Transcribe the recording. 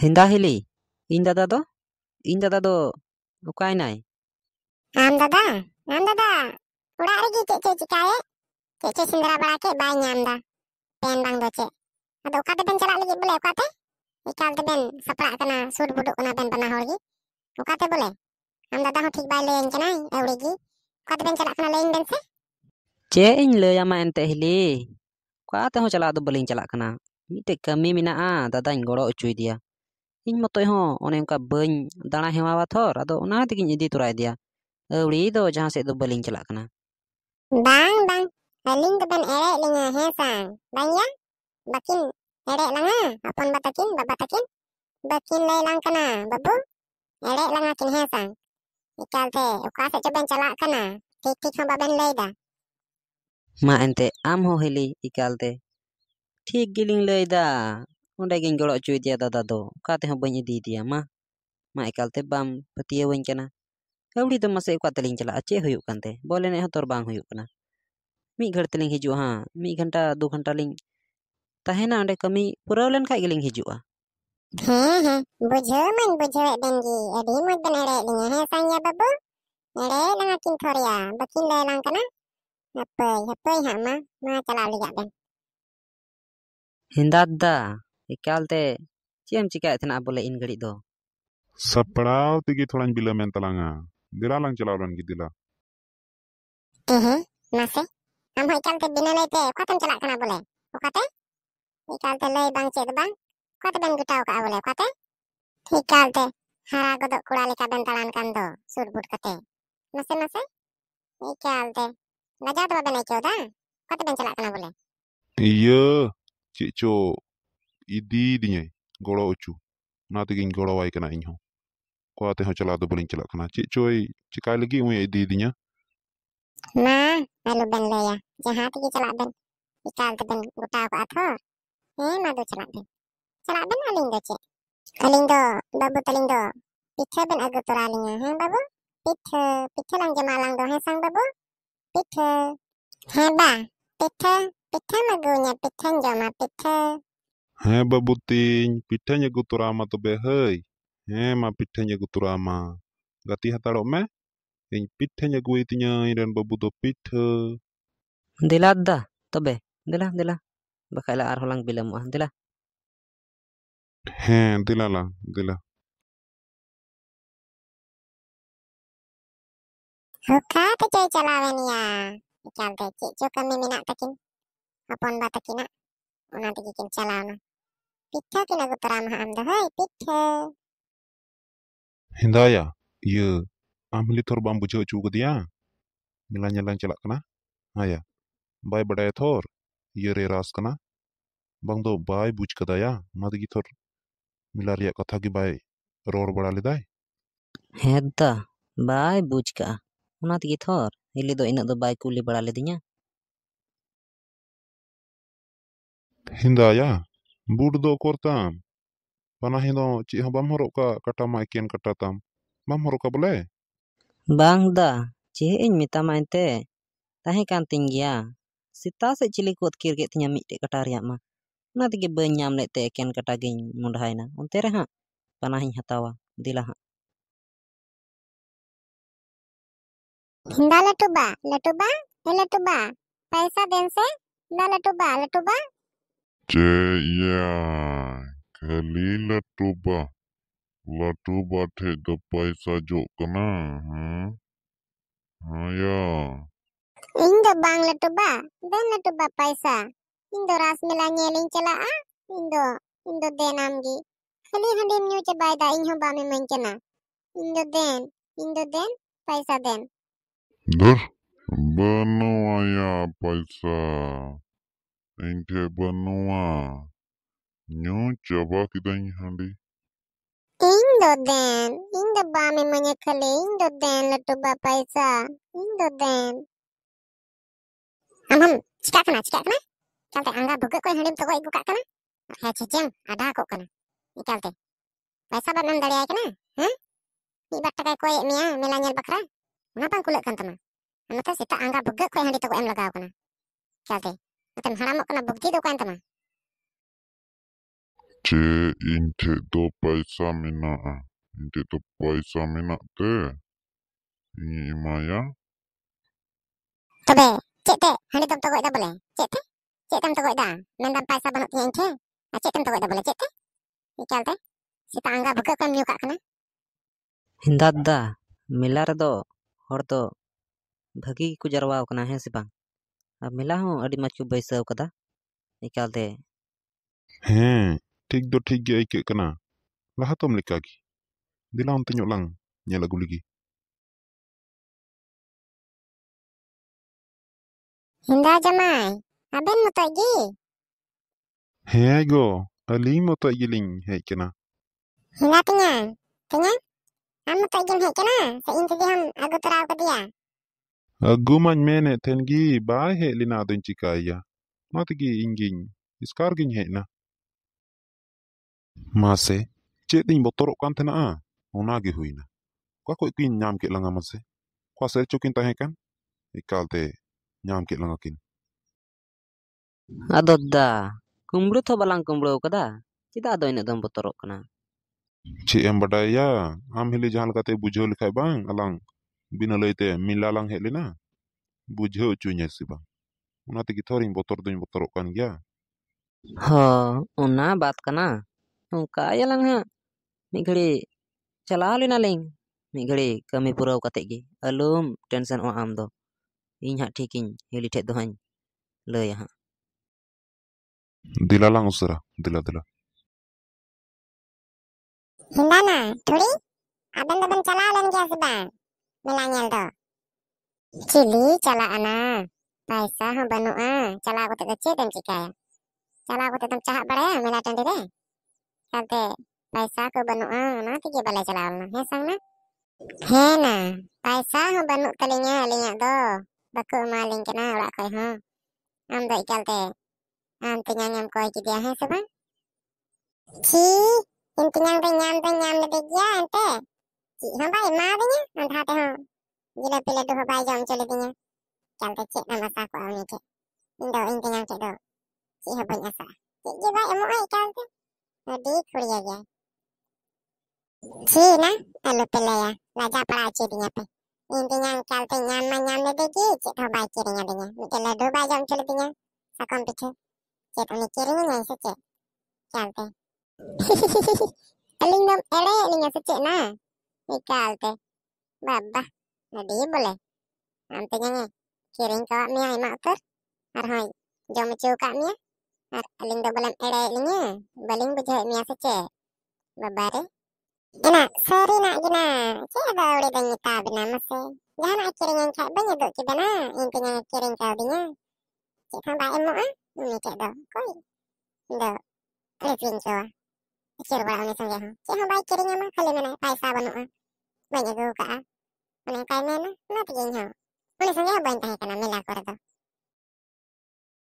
ᱦᱮᱸᱫᱟ ᱦᱤᱞᱤ ᱤᱧ ᱫᱟᱫᱟ ᱫᱚ ᱤᱧ ᱫᱟᱫᱟ ᱫᱚ ᱚᱠᱟᱭᱱᱟᱭ ᱟᱢ ᱫᱟᱫᱟ ᱟᱢ ᱫᱟᱫᱟ ᱚᱲᱟᱜ ᱨᱮᱜᱮ ᱪᱮᱫ ᱪᱚᱭ ᱪᱤᱠᱟᱭᱮᱫ ᱪᱮᱫ ᱪᱚᱭ ᱥᱮᱸᱫᱽᱨᱟ ᱵᱟᱲᱟ ᱠᱮᱫ ᱵᱟᱭ ᱧᱟᱢᱫᱟ ᱯᱮᱱ ᱵᱟᱝ ᱫᱚ ᱪᱮᱫ ᱟᱫᱚ ᱚᱠᱟ ᱛᱮᱵᱮᱱ ᱪᱟᱞᱟᱜ ᱞᱟᱹᱜᱤᱫ ᱵᱚᱞᱮ ᱚᱠᱟᱛᱮ ᱮᱠᱟᱞ ᱛᱮᱵᱮᱱ ᱥᱟᱯᱲᱟᱜ ᱠᱟᱱᱟ ᱥᱩᱴ ᱵᱩᱴᱩᱜ ᱠᱟᱱᱟ ᱵᱮᱱ ᱵᱟᱱᱟ ᱦᱚᱲ ᱜᱮ ᱚᱠᱟᱛᱮ ᱵᱚᱞᱮ ᱟᱢ ᱫᱟᱫᱟ ᱦᱚᱸ ᱴᱷᱤᱠ ᱵᱟᱭ ᱞᱟᱹᱭᱟᱹᱧ ᱠᱟᱱᱟᱭ ᱟᱹᱣᱲᱤ ᱜᱮ ᱚᱠᱟ ᱛᱮᱵᱮᱱ ᱪᱟᱞᱟᱜ ᱠᱟᱱᱟ ᱞᱟᱹᱭᱟᱹᱧ ᱵᱮᱱ ᱥᱮ ᱪᱮᱫ ᱤᱧ ᱞᱟᱹᱭᱟᱢᱟ ᱮᱱᱛᱮ ᱦᱤᱞᱤ ᱚᱠᱟ ᱛᱮᱦᱚᱸ ᱪᱟᱞᱟᱜ ᱫᱚ ᱵᱟᱹᱞᱤᱧ ᱪᱟᱞᱟᱜ ᱠᱟᱱᱟ ᱢᱤᱫᱴᱮᱡ ᱠᱟᱹᱢᱤ ᱢᱮᱱᱟᱜᱼᱟ ᱫᱟᱫᱟᱧ ᱜᱚᱲᱚ ᱦᱚᱪᱚᱭᱮᱫᱮᱭᱟ ᱤᱧ ᱢᱚᱛᱚᱡ ᱦᱚᱸ ᱚᱱᱮ ᱚᱱᱠᱟ ᱵᱟᱹᱧ ᱫᱟᱬᱟ ᱦᱮᱣᱟ ᱛᱷᱚᱨ ᱟᱫᱚ ᱚᱱᱟ ᱛᱮᱜᱤᱧ ᱤᱫᱤ ᱛᱚᱨᱟᱭᱮᱫᱮᱭᱟ ᱟᱹᱣᱲᱤ ᱫᱚ ᱡᱟᱦᱟᱸ ᱥᱮᱫ ᱫᱚ ᱵᱟᱹᱞᱤᱧ ᱪᱟᱞᱟᱜ ᱠᱟᱱᱟ ᱵᱟᱝ ᱵᱟᱝ ᱟᱹᱞᱤᱧ ᱫᱚᱵᱮᱱ ᱮᱲᱮ ᱞᱤᱧᱟ ᱦᱮᱸ ᱥᱟᱝ ᱵᱟᱝᱭᱟ ᱵᱟᱹᱠᱤᱱ ᱮᱲᱮ ᱞᱟᱝᱟ ᱦᱚᱯᱚᱱ ᱵᱟ ᱛᱟᱹᱠᱤᱱ ᱵᱟᱵᱟ ᱛᱟᱹᱠᱤᱱ ᱵᱟᱹᱠᱤᱱ ᱞᱟᱹᱭ ᱞᱟᱝ ᱠᱟᱱᱟ ᱵᱟᱹᱵᱩ ᱮᱲᱮ ᱞᱟᱝᱟ ᱠᱤᱱ ᱦᱮᱸ ᱥᱟᱝ ᱮᱠᱟᱞᱛᱮ ᱚᱠᱟ ᱥᱮᱫ ᱪᱚᱵᱮᱱ ᱪᱟᱞᱟᱜ ᱠᱟᱱᱟ ᱴᱷᱤᱠ ᱴᱷᱤᱠ ᱦᱚᱸ ᱵᱟᱵᱮᱱ ᱞᱟᱹᱭᱫᱟ ᱢᱟ ᱮᱱᱛᱮ ᱟᱢ ᱦᱚᱸ ᱦᱤᱞᱤ ᱮᱠᱟᱞᱛᱮ ᱴᱷᱤᱠ ᱜᱮᱞᱤᱧ ᱞᱟᱹᱭᱫᱟ ᱚᱸᱰᱮᱜᱤᱧ ᱜᱚᱲᱚ ᱦᱚᱪᱚᱭᱮᱫᱮᱭᱟ ᱫᱟᱫᱟ ᱫᱚ ᱚᱠᱟ ᱛᱮᱦᱚᱸ ᱵᱟᱹᱧ ᱤᱫᱤᱭᱮᱫᱮᱭᱟ ᱢᱟ ᱢᱟ ᱮᱠᱟᱞᱛᱮ ᱵᱟᱢ ᱯᱟᱹᱛᱭᱟᱹᱣᱟᱹᱧ ᱠᱟᱱᱟ ᱠᱟᱹᱣᱰᱤ ᱫᱚ ᱢᱟᱥᱮ ᱚᱠᱟ ᱛᱮᱞᱤᱧ ᱪᱟᱞᱟᱜᱼᱟ ᱪᱮᱫ ᱦᱩᱭᱩᱜ ᱠᱟᱱᱛᱮ ᱵᱚᱞ ᱮᱱᱮᱡ ᱦᱚᱸ ᱛᱚᱨ ᱵᱟᱝ ᱦᱩᱭᱩᱜ ᱠᱟᱱᱟ ᱢᱤᱫ ᱜᱷᱟᱹᱲᱤ ᱛᱮᱞᱤᱧ ᱦᱤᱡᱩᱜᱼᱟ ᱦᱟᱸᱜ ᱢᱤᱫ ᱜᱷᱚᱱᱴᱟ ᱫᱩ ᱜᱷᱚᱱᱴᱟ ᱞᱤᱧ ᱛᱟᱦᱮᱱᱟ ᱚᱸᱰᱮ ᱠᱟᱹᱢᱤ ᱯᱩᱨᱟᱹᱣ ᱞᱮᱱᱠᱷᱟᱡ ᱜᱮᱞᱤᱧ ᱦᱤᱡᱩᱜᱼᱟ ᱦᱮᱸ ᱦᱮᱸ ᱵᱩᱡᱷᱟᱹᱣ ᱢᱟᱧ ᱵᱩᱡᱷᱟᱹᱣᱮᱫ ᱵᱮᱱ ᱜᱮ ᱟᱹᱰᱤ ᱢᱚᱡᱽ ᱵᱮᱱ ᱮᱲᱮᱭᱮᱫ ᱞᱤᱧᱟ ᱦᱮᱸ ᱥᱟᱸᱜᱮ ᱵᱟᱹᱵᱩ ᱮᱲᱮ ᱞᱟᱝᱟ ᱠᱤᱱ ᱛᱷᱚᱨᱭᱟ ᱵᱟᱹᱠᱤᱱ ᱞᱟᱹᱭ ᱟᱞᱟᱝ ᱠᱟᱱᱟ ᱦᱟᱯᱟᱹᱭ ᱦᱟᱯᱟᱹᱭ ᱦᱟᱸᱜ ᱢᱟ ᱢᱟ ᱪᱟᱞᱟᱜ ᱞᱮᱜᱟᱜ ᱵᱮᱱ ᱦᱮᱸᱫᱟ ᱫᱟ ikal te cem cikai tena bole in gelik do sapraw tigi tholan bila mentalanga diralang celawan gitila eh eh uhuh, nase amba ikal te bina le te kwa tan celak tena bole kwa te ikal te le bang ce bang kwa te bang gutau ka bole kwa te ikal te hara godo kurali ka dan talan kan do surbut ka te nase nase ikal te Najat apa benar itu dan kau tidak mencelak Iyo, boleh? Iya, ᱤᱫᱤᱭᱤᱫᱤᱧᱟᱭ ᱜᱚᱲᱚ ᱚᱪᱩ ᱚᱱᱟ ᱛᱮᱜᱮᱧ ᱜᱚᱲᱚᱣᱟᱭ ᱠᱟᱱᱟ ᱤᱧᱦᱚᱸ ᱚᱠᱟ ᱛᱮᱦᱚᱸ ᱪᱟᱞᱟᱣ ᱫᱚ ᱵᱟᱹᱞᱤᱧ ᱪᱟᱞᱟᱜ ᱠᱟᱱᱟ ᱪᱮᱫ ᱪᱚᱭ ᱪᱮᱠᱟᱭ ᱞᱟᱹᱜᱤᱫ ᱩᱱᱤ ᱤᱫᱤᱭᱤᱫᱤᱧᱟ ᱢᱟ ᱟᱞᱚᱵᱮᱱ ᱞᱟᱹᱭᱟ ᱡᱟᱦᱟᱸ ᱛᱮᱜᱮ ᱪᱟᱞᱟᱜ ᱵᱮᱱ ᱮᱠᱟᱞ ᱛᱮᱵᱮᱱ ᱜᱚᱴᱟᱣ ᱠᱟᱜᱼᱟ ᱛᱷᱚ ᱦᱮᱸ ᱢᱟ ᱫᱚ ᱪᱟᱞᱟᱜ ᱵᱮᱱ ᱪᱟᱞᱟᱜ ᱵᱮᱱ ᱟᱹᱞᱤᱧ ᱫᱚ ᱪᱮᱫ ᱟᱹᱞᱤᱧ ᱫᱚ ᱵᱟᱹᱵᱩ ᱛᱟᱹᱞᱤᱧ ᱫᱚ ᱯᱤᱴᱷᱟᱹ ᱵᱮᱱ ᱟᱹᱜᱩ ᱛᱚᱨᱟ ᱞᱤᱧᱟ ᱦᱮᱸ ᱵᱟᱹᱵᱩ ᱯᱤᱴᱷᱟᱹ ᱯᱤᱴᱷᱟᱹ ᱞᱟᱝ ᱡᱚᱢᱟ ᱞᱟᱝ ᱫᱚ ᱦᱮᱸ ᱥᱟᱝ ᱵᱟᱹᱵᱩ ᱯᱤᱴᱷᱟᱹ ᱦᱮᱸ ᱵᱟ ᱯᱤᱴᱷᱟᱹ ᱯᱤᱴᱷᱟᱹᱢ ᱟᱹᱜᱩᱧᱟ ᱯᱤᱴᱷᱟᱹᱧ ᱡᱚᱢᱟ ᱯᱤᱴᱷᱟᱹ He babutin, pitanya guturama be hei, He ma pitanya guturama. Gati hatalo me? Ing pitanya guitinya iran babuto pita. Dilada, tobe. Dila, dila. Bakala arholang bilamu ah, ndela He, ndela la, ndela Huka tu cuy calawe ni ya. Ikal kecik cuy kami minak takin. Apa nba takinak? Unang tu kikin 빅터기라고 또라마 암더허이 빅터 हिंदाया ये आमली थोर बाम बुझे चू दिया मिला नेलांग चला कना आया बाय बड़ाया थोर ये रे रास कना बांग दो बाय बुझ कदाया मादगी थोर मिला रिया कथा की बाय रोर बड़ा लेदाय हेदा बाय बुझ का उना तगी थोर इले दो इना दो बाय कुली बड़ा लेदिया हिंदाया ᱵᱩᱴ ᱫᱚ ᱚᱠᱚᱨᱛᱟᱢ ᱯᱟᱱᱟᱦᱤ ᱫᱚ ᱪᱮᱫ ᱦᱚᱸ ᱵᱟᱢ ᱦᱚᱨᱚᱜ ᱠᱟᱜ ᱠᱟᱴᱟ ᱢᱟ ᱮᱠᱮᱱ ᱠᱟᱴᱟ ᱛᱟᱢ ᱵᱟᱢ ᱦᱚᱨᱚᱜ ᱠᱟᱜ ᱵᱚᱞᱮ ᱵᱟᱝ ᱫᱟ ᱪᱮᱫ ᱤᱧ ᱢᱮᱛᱟᱢᱟ ᱮᱱᱛᱮ ᱛᱟᱦᱮᱸ ᱠᱟᱱ ᱛᱤᱧ ᱜᱮᱭᱟ ᱥᱮᱛᱟᱜ ᱥᱮᱫ ᱪᱤᱞᱤ ᱠᱚ ᱟᱹᱛᱠᱤᱨ ᱠᱮᱫ ᱛᱤᱧᱟ ᱢᱤᱫᱴᱮᱡ ᱠᱟᱴᱟ ᱨᱮᱭᱟᱜ ᱢᱟ ᱚᱱᱟ ᱛᱮᱜᱮ ᱵᱟᱹᱧ ᱧᱟᱢ ᱞᱮᱫ ᱛᱮ ᱮᱠᱮᱱ ᱠᱟᱴᱟ ᱜᱤᱧ ᱢᱚᱸᱰᱷᱟᱭᱮᱱᱟ ᱚᱱᱛᱮ ᱨᱮ ᱦᱟᱸᱜ ᱯᱟᱱᱟᱦᱤᱧ ᱦᱟᱛᱟᱣᱟ ᱫᱮᱞᱟ ᱦᱟᱸᱜ दा लटूबा लटूबा ए लटूबा पैसा देन से दा लटूबा लटूबा ᱪᱮᱭᱟ ᱠᱷᱟᱹᱞᱤ ᱞᱟᱹᱴᱩ ᱵᱟ ᱞᱟᱹᱴᱩ ᱵᱟ ᱴᱷᱮᱡ ᱫᱚ ᱯᱟᱭᱥᱟ ᱡᱚᱜ ᱠᱟᱱᱟ ᱦᱮᱸ ᱦᱟᱭᱟ ᱤᱧ ᱫᱚ ᱵᱟᱝ ᱞᱟᱹᱴᱩ ᱵᱟ ᱫᱮᱱ ᱞᱟᱹᱴᱩ ᱵᱟ ᱯᱟᱭᱥᱟ ᱤᱧ ᱫᱚ ᱨᱟᱥ ᱢᱮᱞᱟ ᱧᱮᱞᱤᱧ ᱪᱟᱞᱟᱜᱼᱟ ᱤᱧ ᱫᱚ ᱤᱧ ᱫᱚ ᱫᱮᱱ ᱟᱢᱜᱮ ᱠᱷᱟᱹᱞᱤ ᱦᱟᱺᱰᱤᱢ ᱧᱩ ᱪᱟᱵᱟᱭᱫᱟ ᱤᱧ ᱦᱚᱸ ᱵᱟᱢ ᱤᱢᱟᱹᱧ ᱠᱟᱱᱟ ᱤᱧ ᱫᱚ ᱫᱮᱱ ᱤᱧ ᱫᱚ ᱫᱮᱱ ᱯᱟᱭᱥᱟ ᱫᱮᱱ ᱫᱷᱩᱨ ᱵᱟᱹᱱᱩᱜ ᱟᱭᱟ ᱯᱟᱭᱥᱟ ente benua. Nyo coba kita nyihandi. Indo den, indo bami manya kali indo den lato bapa isa. Indo den. Amam, cikak kena, cikak kena. Kalte angga buka kue hendim togo ibu kak kena. Hei ada aku kena. Ini kalte. Baik sabar nam dari ayah kena. Hei hm? bat takai kue ik mia, melanyal Mengapa kulitkan teman? Anu tersebut angga buka kue hendim togo em lagau kena. Kalte. ᱱᱚᱛᱮᱢ ᱦᱟᱲᱟᱢᱚᱜ ᱠᱟᱱᱟ ᱵᱩᱜᱫᱷᱤ ᱫᱚ ᱚᱠᱟᱭᱮᱱ ᱛᱟᱢᱟ ᱪᱮ ᱤᱧ ᱴᱷᱮᱡ ᱫᱚ ᱯᱚᱭᱥᱟ ᱢᱮᱱᱟᱜᱼᱟ ᱤᱧ ᱴᱷᱮᱡ ᱫᱚ ᱯᱚᱭᱥᱟ ᱢᱮᱱᱟᱜ ᱛᱮ ᱤᱧ ᱮᱢᱟᱭᱟ ᱛᱚᱵᱮ ᱪᱮᱫ ᱛᱮ ᱦᱟᱺᱰᱤ ᱫᱚᱢ ᱛᱚᱜᱚᱡ ᱫᱟ ᱵᱚᱞᱮ ᱪᱮᱫ ᱛᱮ ᱪᱮᱫ ᱛᱮᱢ ᱛᱚᱜᱚᱡ ᱫᱟ ᱢᱮᱱᱫᱟᱢ ᱯᱚᱭᱥᱟ ᱵᱟᱹᱱᱩᱜ ᱛᱤᱧᱟ ᱤᱧ ᱴᱷᱮᱡ ᱟᱨ ᱪᱮᱫ ᱛᱮᱢ ᱛᱚᱜᱚᱡ ᱫᱟ ᱵᱚᱞᱮ ᱪᱮᱫ ᱛᱮ ᱮᱠᱟᱞᱛᱮ ᱥᱮᱛᱟᱜ ᱟᱸᱜᱟ ᱵᱷᱩᱠᱟᱹᱜ ᱠᱚᱢ ᱧᱩ ᱠᱟᱜ ᱠᱟᱱᱟ ᱦᱤᱱᱫᱟᱫ ᱫᱟ ᱢᱮᱞᱟ ᱨᱮᱫᱚ ᱦᱚᱲ ᱫᱚ ᱵᱷᱟᱹᱜᱤ ᱜᱮᱠᱚ ᱡᱟᱨᱣᱟᱣ ᱠᱟᱱᱟ ᱦᱮᱸ ᱥᱮ ᱵᱟᱝ ᱟᱨ ᱢᱮᱞᱟ ᱦᱚᱸ ᱟᱹᱰᱤ ᱢᱚᱡᱽ ᱠᱚ ᱵᱟᱹᱭᱥᱟᱹᱣ ᱠᱟᱫᱟ ᱮᱠᱟᱞᱛᱮ ᱦᱮᱸ ᱴᱷᱤᱠ ᱫᱚ ᱴᱷᱤᱠ ᱜᱮ ᱟᱹᱭᱠᱟᱹᱜ ᱠᱟᱱᱟ ᱞᱟᱦᱟ ᱛᱚᱢ ᱞᱮᱠᱟᱜᱮ ᱫᱮᱞᱟ ᱚᱱᱛᱮ ᱧᱚᱜ ᱞᱟᱝ ᱧᱮᱞ ᱟᱹᱜᱩ ᱞᱮᱜᱮ ᱦᱮᱸᱫᱟ ᱡᱟᱢᱟᱭ ᱟᱵᱮᱱ ᱢᱚᱛᱚᱡ ᱜᱮ ᱦᱮᱸ ᱜᱚ ᱟᱹᱞᱤᱧ ᱢᱚᱛᱚᱡ ᱜᱮᱞᱤᱧ ᱦᱮᱡ ᱠᱟᱱᱟ ᱦᱮᱸᱫᱟ ᱛᱤᱧᱟ ᱛᱤᱧᱟ ᱟᱢ ᱢᱚᱛᱚᱡ ᱜᱮᱢ ᱦᱮᱡ ᱠᱟᱱᱟ ᱥᱮ ᱤᱧ ᱛᱮᱜᱮᱢ ᱟᱹᱜᱩ ᱛᱚᱨᱟᱣ ᱠᱟᱫᱮᱭᱟ Agumany mene ten gi bai he lina dun chikaya. Mat gi ingin. Iskar gin he na. Mase, che tin botorok kan tena a. Ah, Ona gi huina. Kwa ko ikin nyam ke langa mase. Kwa ser chukin ta he kan. Ikal te nyam ke langa kin. Adodda, kumru tho balang kumru kada. Chida do ina dum botorok kana. Che em badaya, am hili jahan kate bujho khai bang alang. ᱵᱤᱱᱟᱹ ᱞᱟᱹᱭᱛᱮ ᱢᱤᱞᱟ ᱞᱟᱝ ᱦᱮᱡ ᱞᱮᱱᱟ ᱵᱩᱡᱷᱟᱹᱣ ᱦᱚᱪᱚᱧᱟ ᱥᱮ ᱵᱟᱝ ᱚᱱᱟ ᱛᱮᱜᱮ ᱛᱷᱚᱨᱤᱧ ᱵᱚᱛᱚᱨ ᱫᱚᱧ ᱵᱚᱛᱚᱨᱚᱜ ᱠᱟᱱ ᱜᱮᱭᱟ ᱦᱚᱸ ᱚᱱᱟ ᱵᱟᱛ ᱠᱟᱱᱟ ᱚᱱᱠᱟᱭᱟᱞᱟᱝ ᱦᱟᱸᱜ ᱢᱤᱫ ᱜᱷᱟᱹᱲᱤᱡ ᱪᱟᱞᱟᱣ ᱞᱮᱱᱟᱞᱤᱧ ᱢᱤᱫ ᱜᱷᱟᱹᱲᱤᱡ ᱠᱟᱹᱢᱤ ᱯᱩᱨᱟᱹᱣ ᱠᱟᱛᱮᱫ ᱜᱮ ᱟᱞᱚᱢ ᱴᱮᱱᱥᱮᱱᱚᱜᱼᱟ ᱟᱢ ᱫᱚ ᱤᱧ ᱦᱟᱸᱜ ᱴᱷᱤᱠᱤᱧ ᱦᱤᱞᱤ ᱴᱷᱮᱡ ᱫᱚ ᱦᱟᱸᱜ ᱤᱧ ᱞᱟᱹᱭᱟ ᱦᱟᱸᱜ दिला लांग उसरा दिला दिला हिंदा ना थोड़ी अबन दबन चला लन गया सुबह melanyel do. cili cala ana paisa hon banua cala aku tak kecil dan cika ya cala aku tetap cahak baraya melatan deh, kante, paisa aku benua, nanti dia balai cala ana. he sang na he na paisa hon banu telinga, linya do baku maling kena urak koi ha am do ikal te am tinyang am koi kidia he sebang Ki. intinya nyam nyam nyam lebih dia chị không bay mà đấy nhá còn thao tao gila pila duha bay dòng cho lên nhá chẳng thể chết nào mà sao của ông này chết nhưng đầu anh tengang chết đồ chị hợp bệnh asa à chị chưa bay em mỗi cao thế nó đi kuliah ya Sina, alo pila ya, laja para cirinya pe. Intinya kalau tanya manyam lebih gigi, kau baik cirinya denya. Mungkin lalu baik jom culu denya. Sakon picu, kita mikirin yang sece. Kalau Lingam ele linga sece na. निकालते बाबा अड़ी बोले हम तो जंगे किरिंग का मिया इमा उतर और हाँ जो मचू का मिया और अलिंग दो बोले एड़े लिंगे बलिंग बुझे मिया से चे बाबा रे ina sari na gina ke ada uri dan kita bina mase jangan akirin yang kayak banyak dok kita na intinya akirin kau dinya kita tambah emu ah ini kayak dok koi dok Alifin kawa. Ikir wala unisa jaha. Kaya hong ba ikirin nga ma kalimana paisa wa nuwa. banyak juga. Menengkai mena, mati kinyo. Boleh sanggih a b a n tahi kena mila kordo.